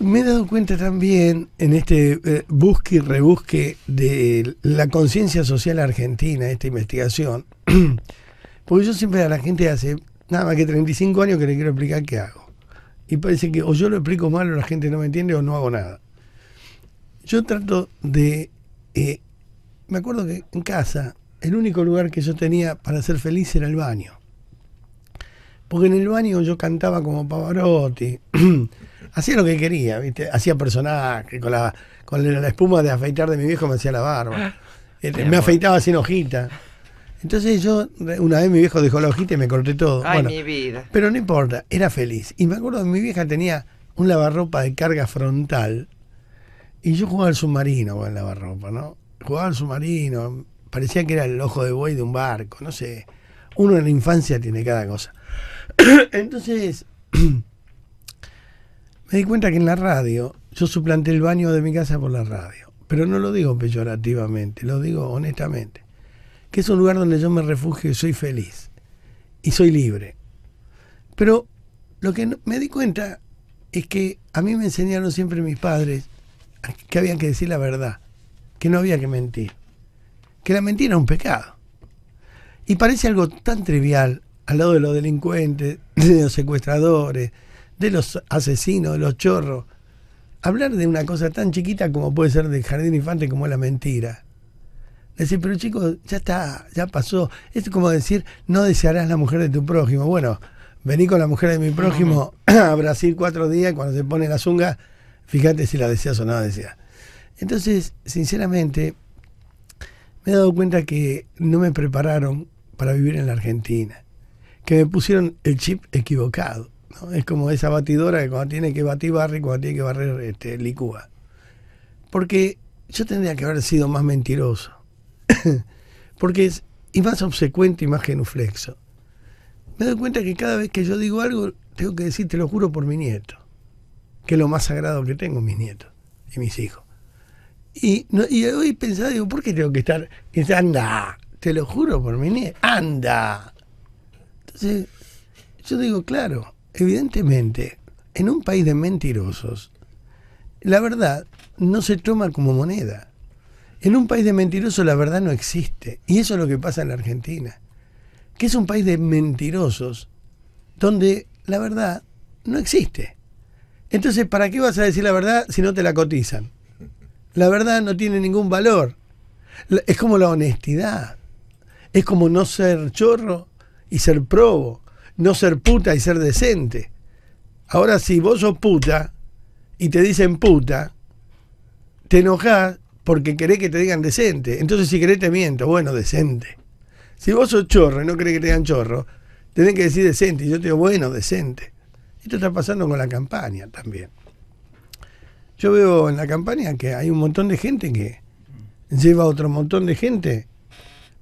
Me he dado cuenta también en este eh, busque y rebusque de la conciencia social argentina, esta investigación, porque yo siempre a la gente hace nada más que 35 años que le quiero explicar qué hago. Y parece que o yo lo explico mal o la gente no me entiende o no hago nada. Yo trato de... Eh, me acuerdo que en casa el único lugar que yo tenía para ser feliz era el baño. Porque en el baño yo cantaba como Pavarotti. hacía lo que quería, ¿viste? Hacía personaje, con la, con la espuma de afeitar de mi viejo me hacía la barba. Ah, este, me afeitaba sin hojita. Entonces yo, una vez mi viejo dejó la hojita y me corté todo. Ay, mi vida. Pero no importa, era feliz. Y me acuerdo que mi vieja tenía un lavarropa de carga frontal y yo jugaba al submarino con el lavarropa, ¿no? Jugaba al submarino, parecía que era el ojo de buey de un barco, no sé uno en la infancia tiene cada cosa. Entonces, me di cuenta que en la radio, yo suplanté el baño de mi casa por la radio, pero no lo digo peyorativamente, lo digo honestamente, que es un lugar donde yo me refugio y soy feliz, y soy libre. Pero lo que me di cuenta es que a mí me enseñaron siempre mis padres que había que decir la verdad, que no había que mentir, que la mentira era un pecado. Y parece algo tan trivial al lado de los delincuentes, de los secuestradores, de los asesinos, de los chorros. Hablar de una cosa tan chiquita como puede ser del jardín infante como la mentira. Decir, pero chicos, ya está, ya pasó. Es como decir, no desearás la mujer de tu prójimo. Bueno, vení con la mujer de mi prójimo a Brasil cuatro días, cuando se pone la zunga, fíjate si la deseas o no la deseas. Entonces, sinceramente, me he dado cuenta que no me prepararon para vivir en la Argentina, que me pusieron el chip equivocado. Es como esa batidora que cuando tiene que batir Y cuando tiene que barrer este, licúa. Porque yo tendría que haber sido más mentiroso. Porque es y más obsecuente y más genuflexo. Me doy cuenta que cada vez que yo digo algo, tengo que decir, te lo juro por mi nieto, que es lo más sagrado que tengo, mis nietos y mis hijos. Y, hoy pensaba, digo, ¿por qué tengo que estar? Y anda, te lo juro por mi niña. ¡Anda! Entonces, yo digo, claro, evidentemente, en un país de mentirosos, la verdad no se toma como moneda. En un país de mentirosos la verdad no existe. Y eso es lo que pasa en la Argentina. Que es un país de mentirosos donde la verdad no existe. Entonces, ¿para qué vas a decir la verdad si no te la cotizan? La verdad no tiene ningún valor. Es como la honestidad. Es como no ser chorro y ser probo, no ser puta y ser decente. Ahora, si vos sos puta y te dicen puta, te enojás porque querés que te digan decente. Entonces, si querés, te miento. Bueno, decente. Si vos sos chorro y no querés que te digan chorro, tenés que decir decente. Y yo te digo, bueno, decente. Esto está pasando con la campaña también. Yo veo en la campaña que hay un montón de gente que lleva a otro montón de gente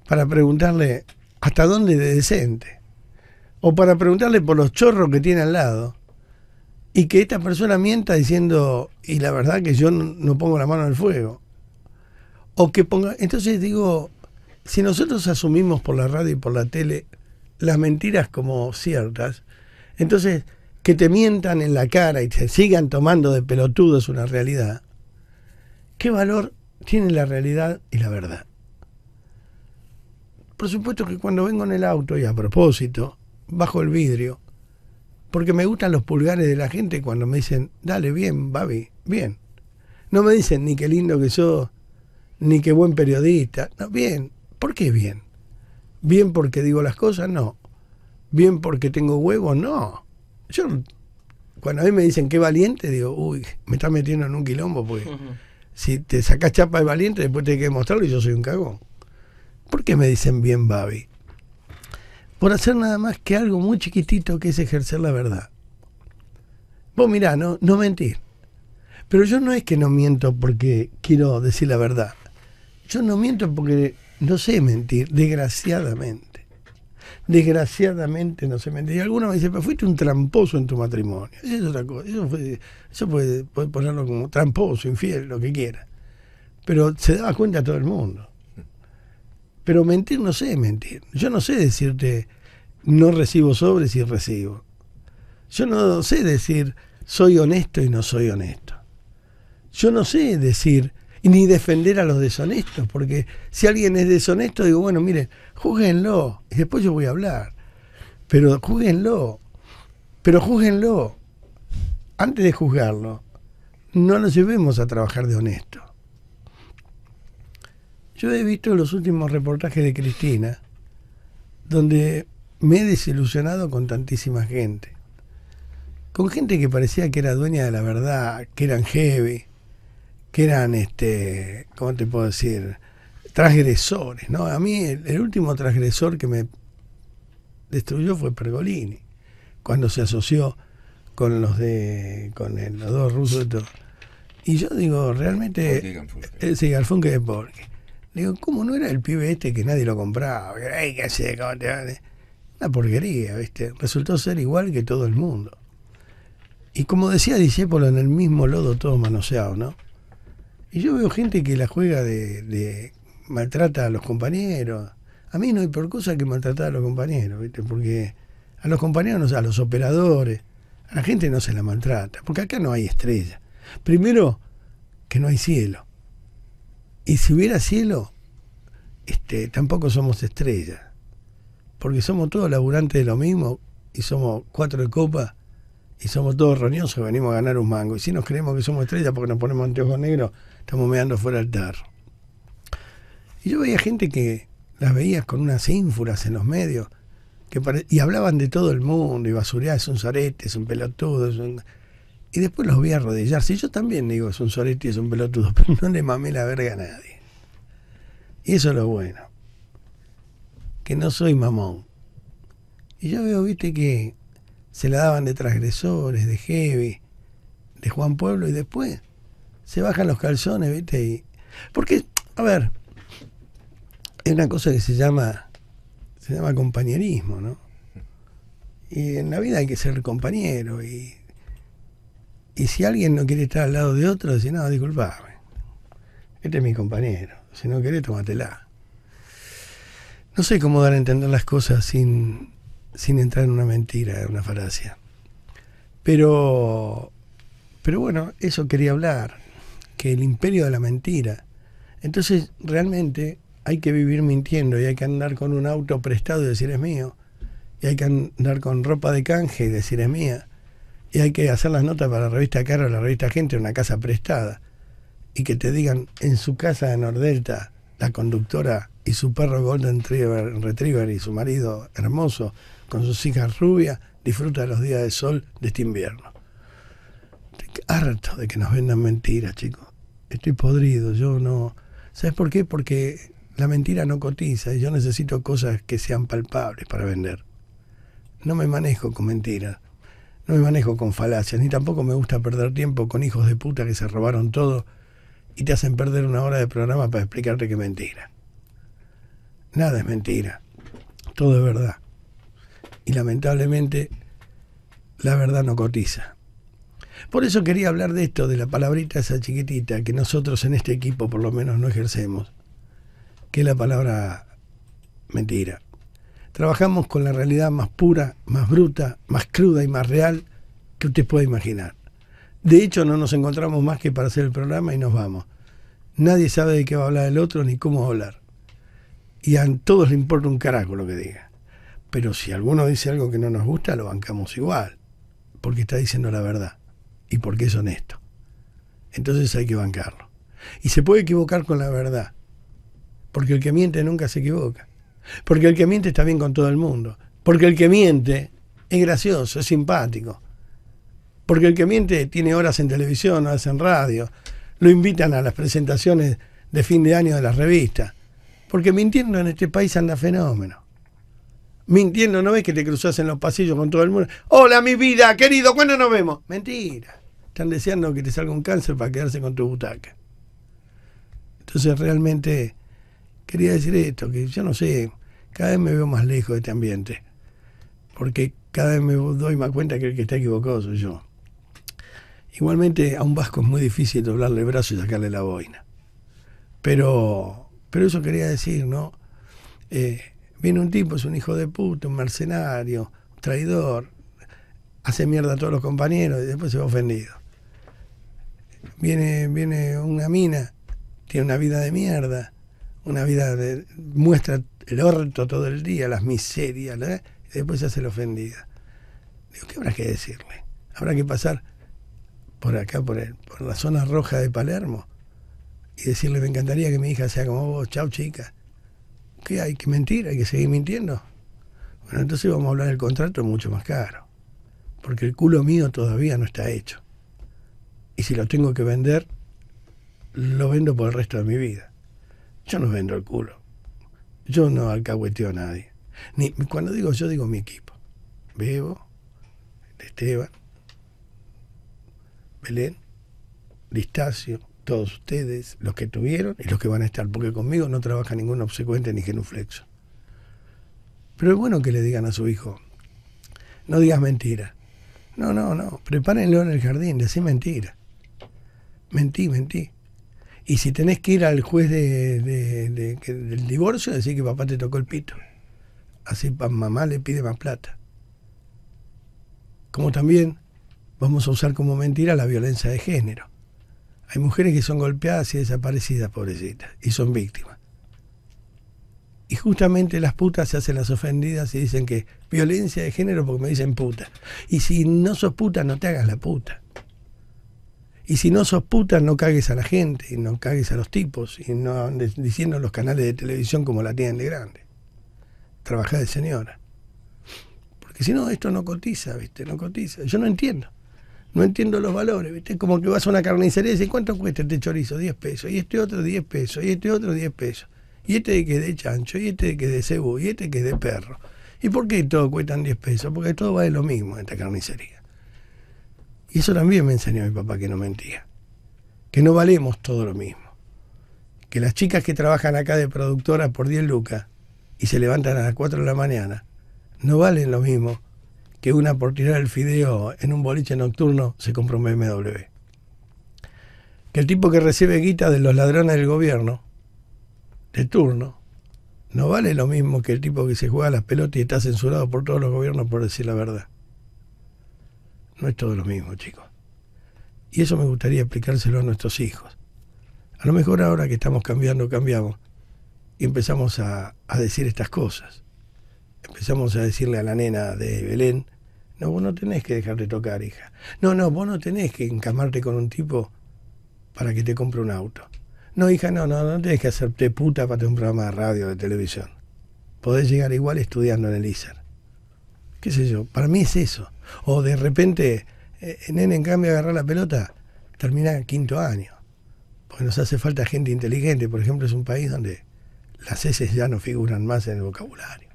para preguntarle hasta dónde de decente. O para preguntarle por los chorros que tiene al lado. Y que esta persona mienta diciendo, y la verdad que yo no, pongo la mano al fuego. O que ponga. Entonces digo, si nosotros asumimos por la radio y por la tele las mentiras como ciertas, entonces que te mientan en la cara y te sigan tomando de pelotudo es una realidad. ¿Qué valor tiene la realidad y la verdad? Por supuesto que cuando vengo en el auto, y a propósito, bajo el vidrio, porque me gustan los pulgares de la gente cuando me dicen, dale, bien, Babi, bien. No me dicen ni qué lindo que soy ni qué buen periodista. No, bien. ¿Por qué bien? ¿Bien porque digo las cosas? No. ¿Bien porque tengo huevos? No. Yo, cuando a mí me dicen qué valiente, digo, uy, me estás metiendo en un quilombo, porque si te sacas chapa de valiente, después te hay que demostrarlo y yo soy un cagón. ¿Por qué me dicen bien Babi? Por hacer nada más que algo muy chiquitito que es ejercer la verdad. Vos mirá, no, no mentir. Pero yo no es que no miento porque quiero decir la verdad. Yo no miento porque no sé mentir, desgraciadamente. Desgraciadamente no sé mentir. Y algunos me dicen, pero fuiste un tramposo en tu matrimonio. Eso es otra cosa. Eso, puede, ponerlo como tramposo, infiel, lo que quiera. Pero se daba cuenta todo el mundo. Pero mentir no sé mentir. Yo no sé decirte no recibo sobres y recibo. Yo no sé decir soy honesto y no soy honesto. Yo no sé decir ni defender a los deshonestos, porque si alguien es deshonesto, digo, bueno, mire júguenlo, y después yo voy a hablar. Pero júguenlo, pero júguenlo. Antes de juzgarlo, no nos llevemos a trabajar de honesto. Yo he visto los últimos reportajes de Cristina, donde me he desilusionado con tantísima gente. Con gente que parecía que era dueña de la verdad, que eran heavy, que eran, este, ¿cómo te puedo decir? Transgresores, ¿no? A mí el, último transgresor que me destruyó fue Pergolini, cuando se asoció con los de con los dos rusos. Y, y yo digo, realmente... Sí, Garfunkel es porque le digo, ¿cómo no era el pibe este que nadie lo compraba? Ay, ¿qué Una porquería, ¿viste? Resultó ser igual que todo el mundo. Y como decía discípulo en el mismo lodo todo manoseado, ¿no? Y yo veo gente que la juega de, de maltrata a los compañeros. A mí no hay por cosa que maltratar a los compañeros, ¿viste? Porque a los compañeros, a los operadores, a la gente no se la maltrata, porque acá no hay estrella. Primero, que no hay cielo. Y si hubiera cielo, este, tampoco somos estrellas, porque somos todos laburantes de lo mismo y somos cuatro de copa y somos todos roñosos, venimos a ganar un mango. Y si nos creemos que somos estrellas porque nos ponemos anteojos negros, estamos meando fuera del tarro. Y yo veía gente que las veía con unas ínfuras en los medios que y hablaban de todo el mundo y basuría es un zarete, es un pelotudo, es un y después los vi arrodillarse. Y yo también digo, es un sorete y es un pelotudo, pero no le mamé la verga a nadie. Y eso es lo bueno. Que no soy mamón. Y yo veo, viste, que se la daban de transgresores, de heavy, de Juan Pueblo, y después se bajan los calzones, viste, y. Porque, a ver, es una cosa que se llama. se llama compañerismo, ¿no? Y en la vida hay que ser compañero y y si alguien no quiere estar al lado de otro, dice, no, disculpame, este es mi compañero, si no querés, tómatela. No sé cómo dar a entender las cosas sin, entrar en una mentira, en una faracia. Pero, pero bueno, eso quería hablar, que el imperio de la mentira. Entonces, realmente hay que vivir mintiendo y hay que andar con un auto prestado y decir es mío. Y hay que andar con ropa de canje y decir es mía y hay que hacer las notas para la revista Caro, la revista Gente, una casa prestada. Y que te digan, en su casa de Nordelta, la conductora y su perro Golden Retriever, y su marido hermoso, con sus hijas rubias, disfruta de los días de sol de este invierno. Estoy harto de que nos vendan mentiras, chicos. Estoy podrido, yo no... ¿Sabes por qué? Porque la mentira no cotiza y yo necesito cosas que sean palpables para vender. No me manejo con mentiras. No me manejo con falacias, ni tampoco me gusta perder tiempo con hijos de puta que se robaron todo y te hacen perder una hora de programa para explicarte que mentira. Nada es mentira, todo es verdad. Y lamentablemente la verdad no cotiza. Por eso quería hablar de esto, de la palabrita esa chiquitita que nosotros en este equipo por lo menos no ejercemos, que es la palabra mentira. Trabajamos con la realidad más pura, más bruta, más cruda y más real que usted pueda imaginar. De hecho, no nos encontramos más que para hacer el programa y nos vamos. Nadie sabe de qué va a hablar el otro ni cómo va a hablar. Y a todos le importa un carajo lo que diga. Pero si alguno dice algo que no nos gusta, lo bancamos igual. Porque está diciendo la verdad. Y porque es honesto. Entonces hay que bancarlo. Y se puede equivocar con la verdad. Porque el que miente nunca se equivoca. Porque el que miente está bien con todo el mundo. Porque el que miente es gracioso, es simpático. Porque el que miente tiene horas en televisión, horas en radio. Lo invitan a las presentaciones de fin de año de las revistas. Porque mintiendo en este país anda fenómeno. Mintiendo, ¿no ves que te cruzas en los pasillos con todo el mundo? Hola, mi vida, querido, ¿cuándo nos vemos? Mentira. Están deseando que te salga un cáncer para quedarse con tu butaca. Entonces realmente quería decir esto, que yo no sé, cada vez me veo más lejos de este ambiente, porque cada vez me doy más cuenta que el que está equivocado soy yo. Igualmente a un vasco es muy difícil doblarle el brazo y sacarle la boina. Pero, pero eso quería decir, ¿no? Eh, viene un tipo, es un hijo de puta, un mercenario, un traidor, hace mierda a todos los compañeros y después se va ofendido. Viene, viene una mina, tiene una vida de mierda, una vida de, muestra el orto todo el día, las miserias, y después se hace la ofendida. Digo, ¿qué habrá que decirle? Habrá que pasar por acá, por, el, por la zona roja de Palermo, y decirle, me encantaría que mi hija sea como vos, chao chica. ¿Qué hay que mentir? ¿Hay que seguir mintiendo? Bueno, entonces vamos a hablar del contrato mucho más caro, porque el culo mío todavía no está hecho. Y si lo tengo que vender, lo vendo por el resto de mi vida. Yo no vendo el culo. Yo no alcahueteo a nadie. Ni, cuando digo yo, digo mi equipo. Bebo, Esteban, Belén, Listacio, todos ustedes, los que tuvieron y los que van a estar, porque conmigo no trabaja ningún obsecuente ni genuflexo. Pero es bueno que le digan a su hijo, no digas mentira. No, no, no, prepárenlo en el jardín, decir mentira. Mentí, mentí. Y si tenés que ir al juez de, del divorcio, decir que papá te tocó el pito. Así mamá le pide más plata. Como también vamos a usar como mentira la violencia de género. Hay mujeres que son golpeadas y desaparecidas, pobrecitas, y son víctimas. Y justamente las putas se hacen las ofendidas y dicen que violencia de género porque me dicen puta. Y si no sos puta, no te hagas la puta. Y si no sos puta, no cagues a la gente, y no cagues a los tipos, y no andes diciendo los canales de televisión como la tienen de grande. Trabajá de señora. Porque si no, esto no cotiza, ¿viste? No cotiza. Yo no entiendo. No entiendo los valores, ¿viste? Como que vas a una carnicería y decís ¿cuánto cuesta este chorizo? 10 pesos. Y este otro, 10 pesos. Y este otro, 10 pesos. Y este que es de chancho, y este que es de cebú, y este que es de perro. ¿Y por qué todo cuestan 10 pesos? Porque todo va vale lo mismo en esta carnicería. Y eso también me enseñó mi papá que no mentía, que no valemos todo lo mismo, que las chicas que trabajan acá de productora por 10 lucas y se levantan a las 4 de la mañana, no valen lo mismo que una por tirar el fideo en un boliche nocturno se compra un BMW. Que el tipo que recibe guita de los ladrones del gobierno, de turno, no vale lo mismo que el tipo que se juega las pelotas y está censurado por todos los gobiernos por decir la verdad. No es todo lo mismo, chicos. Y eso me gustaría explicárselo a nuestros hijos. A lo mejor ahora que estamos cambiando, cambiamos y empezamos a, decir estas cosas. Empezamos a decirle a la nena de Belén, no, vos no tenés que dejarte tocar, hija. No, no, vos no tenés que encamarte con un tipo para que te compre un auto. No, hija, no, no, no tenés que hacerte puta para tener un programa de radio, de televisión. Podés llegar igual estudiando en el ISER. ¿Qué sé yo? Para mí es eso. O de repente, en eh, nene, en cambio, agarrar la pelota, termina quinto año. Porque nos hace falta gente inteligente. Por ejemplo, es un país donde las heces ya no figuran más en el vocabulario.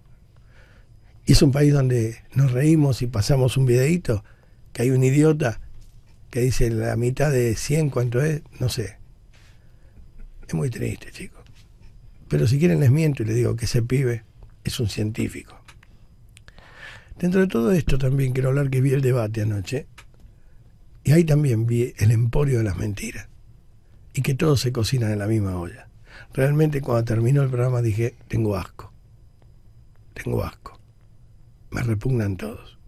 Y es un país donde nos reímos y pasamos un videíto, que hay un idiota que dice la mitad de 100, ¿cuánto es? No sé. Es muy triste, chicos. Pero si quieren les miento y les digo que ese pibe es un científico. Dentro de todo esto también quiero hablar que vi el debate anoche, y ahí también vi el emporio de las mentiras, y que todo se cocina en la misma olla. Realmente cuando terminó el programa dije, tengo asco, tengo asco, me repugnan todos.